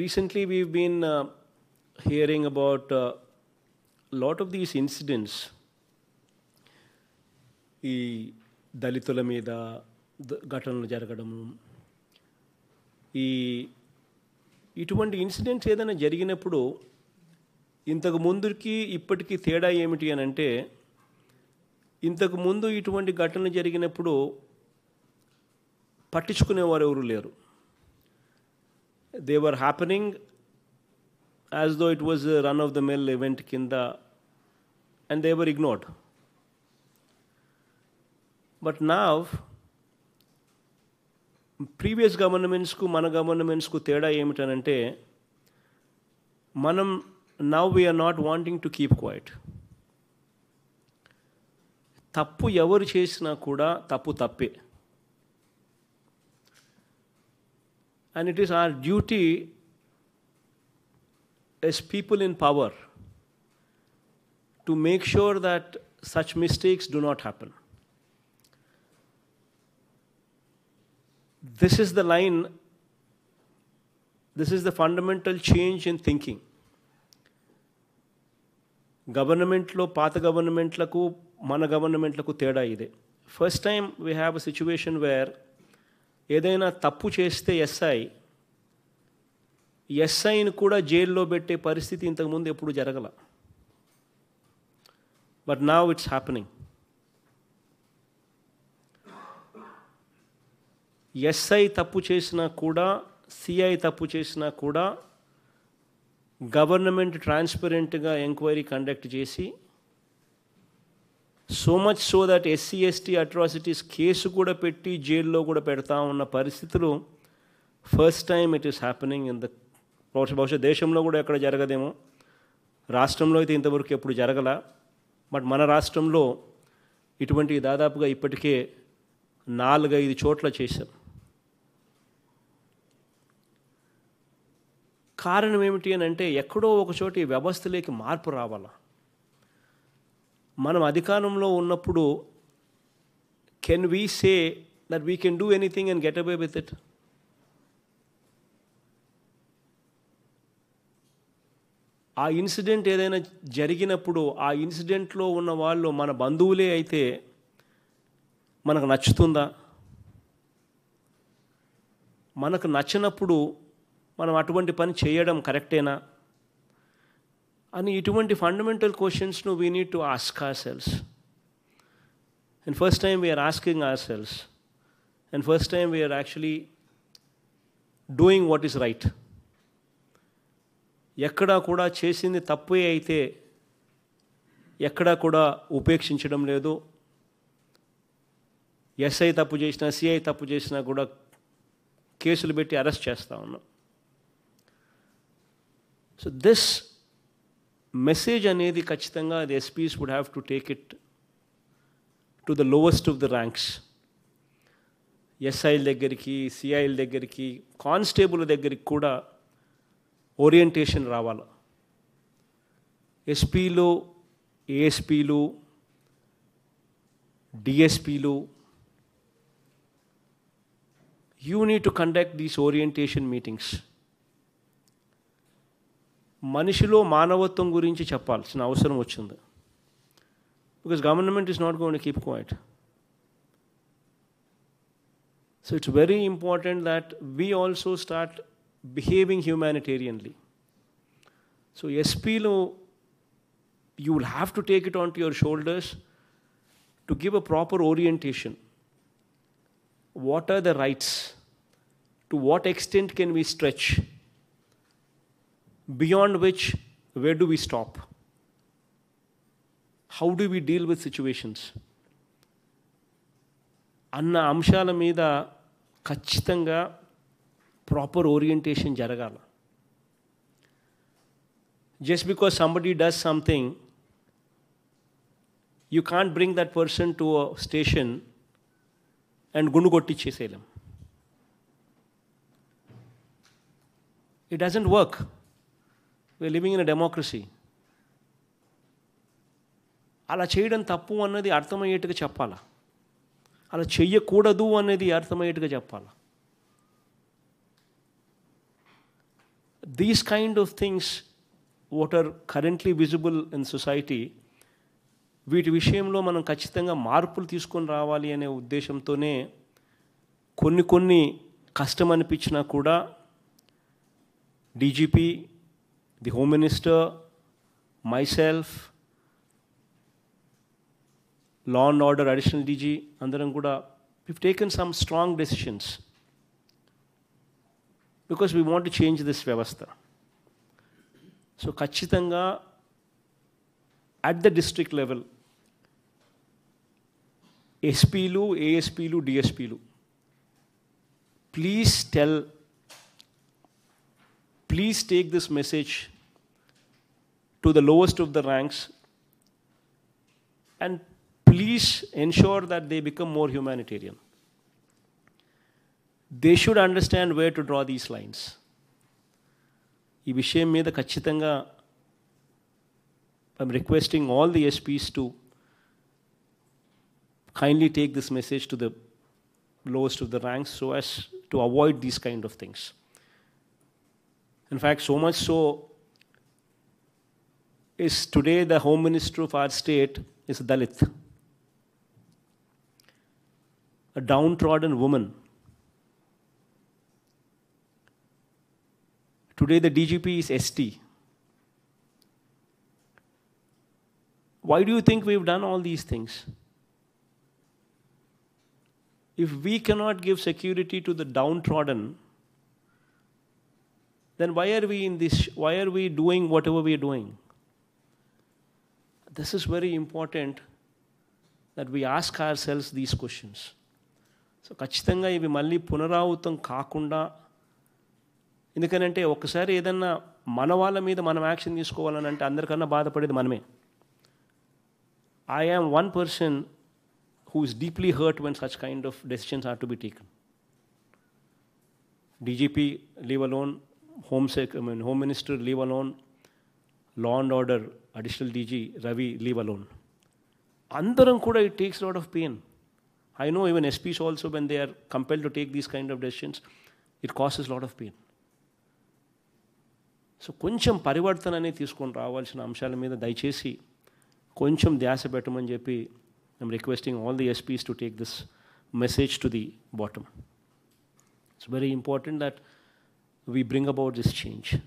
Recently, we've been uh, hearing about a uh, lot of these incidents. ఈ దళితుల మీద ఘటనలు జరగడము ఈ ఇటువంటి ఇన్సిడెంట్స్ ఏదైనా జరిగినప్పుడు ఇంతకు ముందుకి ఇప్పటికీ తేడా ఏమిటి అని అంటే ఇంతకు ముందు ఇటువంటి ఘటనలు జరిగినప్పుడు పట్టించుకునేవారు ఎవరు లేరు they were happening as though it was a run of the mill event kinda and they were ignored but now previous governments ku mana governments ku teda emitanante manam now we are not wanting to keep quiet తప్పు ఎవరు చేసినా కూడా tapu తప్పే And it is our duty as people in power to make sure that such mistakes do not happen. This is the line, this is the fundamental change in thinking. Government గవర్నమెంట్లో పాత government మన గవర్నమెంట్లకు తేడా ఇదే First time we have a situation where. ఏదైనా తప్పు చేస్తే SI ఎస్ఐని కూడా జైల్లో పెట్టే పరిస్థితి ఇంతకుముందు ఎప్పుడు జరగల but now it's happening SI తప్పు చేసినా కూడా సిఐ తప్పు చేసినా కూడా గవర్నమెంట్ ట్రాన్స్పరెంట్గా ఎంక్వైరీ కండక్ట్ చేసి so much so that SC ST atrocities case కూడా పెట్టి జైల్లో కూడా పెడతా ఉన్న పరిస్థితులు first time it is happening in the బహుశా బహుశా దేశంలో కూడా ఎక్కడ జరగదేమో రాష్ట్రంలో అయితే ఇంతవరకు ఎప్పుడు జరగల బట్ మన రాష్ట్రంలో ఇటువంటి దాదాపుగా ఇప్పటికే నాలుగైదు చోట్ల చేశాం కారణం ఏమిటి అని అంటే ఎక్కడో ఒక చోట ఈ వ్యవస్థలోకి మార్పు రావాలా మనం అధికారంలో ఉన్నప్పుడు can we say that we can do anything and get away with it ఆ ఇన్సిడెంట్ ఏదైనా జరిగినప్పుడు ఆ ఇన్సిడెంట్లో ఉన్న వాళ్ళు మన బంధువులే అయితే మనకు నచ్చుతుందా మనకు నచ్చినప్పుడు మనం అటువంటి పని చేయడం కరెక్టేనా అని ఇటువంటి ఫండమెంటల్ క్వశ్చన్స్ను we need to ask ourselves and first time we are asking ourselves and first time we are actually doing what is right ఎక్కడా కూడా చేసింది తప్పే అయితే ఎక్కడా కూడా ఉపేక్షించడం లేదు ఎస్ఐ తప్పు చేసినా సిఐ తప్పు చేసినా కూడా కేసులు పెట్టి అరెస్ట్ చేస్తూ ఉన్నాం సో దిస్ మెసేజ్ అనేది ఖచ్చితంగా the SPs would have to take it to the lowest of the ranks ఎస్ఐల దగ్గరికి సిఐల దగ్గరికి కానిస్టేబుల్ దగ్గరికి కూడా ఓరియంటేషన్ రావాలి ఎస్పీలు ఏఎస్పీలు డిఎస్పీలు you need to conduct these orientation meetings మనిషిలో మానవత్వం గురించి చెప్పాల్సిన అవసరం వచ్చింది because government is not gonna keep quiet so it's very important that we also start behaving humanitarianly so ఎస్పీలో you will have to take it on to your shoulders to give a proper orientation what are the rights to what extent can we stretch beyond which, where do we stop? How do we deal with situations? అన్న అంశాల మీద ఖచ్చితంగా proper orientation జరగాల just because somebody does something you can't bring that person to a station and గుండు కొట్టిచ్చేసేయలేం it doesn't work we are living in a democracy అలా చేయడం తప్పు అన్నది అర్థమయ్యేట్టుగా చెప్పాలా అలా చెయ్యకూడదు అనేది అర్థమయ్యేట్టుగా చెప్పాలా these kind of things what are currently visible in society వీటి విషయంలో మనం ఖచ్చితంగా మార్పులు తీసుకొని రావాలి అనే ఉద్దేశంతోనే కొన్ని కొన్ని కష్టం అనిపించినా కూడా DGP the Home Minister, myself, Law and Order Additional DG, Andaram Guda, we've taken some strong decisions because we want to change this Vyavastha. So, Kachitanga, at the district level, ఎస్పీలు ఏఎస్పీలు డిఎస్పీలు please tell. Please take this message to the lowest of the ranks and please ensure that they become more humanitarian. They should understand where to draw these lines. me the మీద I'm requesting all the SPs to kindly take this message to the lowest of the ranks so as to avoid these kind of things. In fact, so much so is today the home minister of our state is a Dalit. A downtrodden woman. Today the DGP is ST. Why do you think we've done all these things? If we cannot give security to the downtrodden, then why are we in this why are we doing whatever we are doing this is very important that we ask ourselves these questions so ఖచ్చితంగా ఇవి మళ్ళీ పునరావృతం కాకుండా ఎందుకనంటే ఒకసారి ఏదన్నా మన వాళ్ళ మీద మనం యాక్షన్ తీసుకోవాలని అంటే అందరికన్నా బాధపడేది మనమే I am one person who is deeply hurt when such kind of decisions are to be taken DGP leave alone Home Sec, I mean, Home Minister, leave alone. Law and Order, Additional DG, Ravi, leave alone. Andharam kuda, it takes a lot of pain. I know even SPs also, when they are compelled to take these kind of decisions, it causes a lot of pain. So, koncham parivartan ane tiskon raavalsina the meeda daichesi, koncham dhyasa betuman jepi, I'm requesting all the SPs to take this message to the bottom. It's very important that we bring about this change.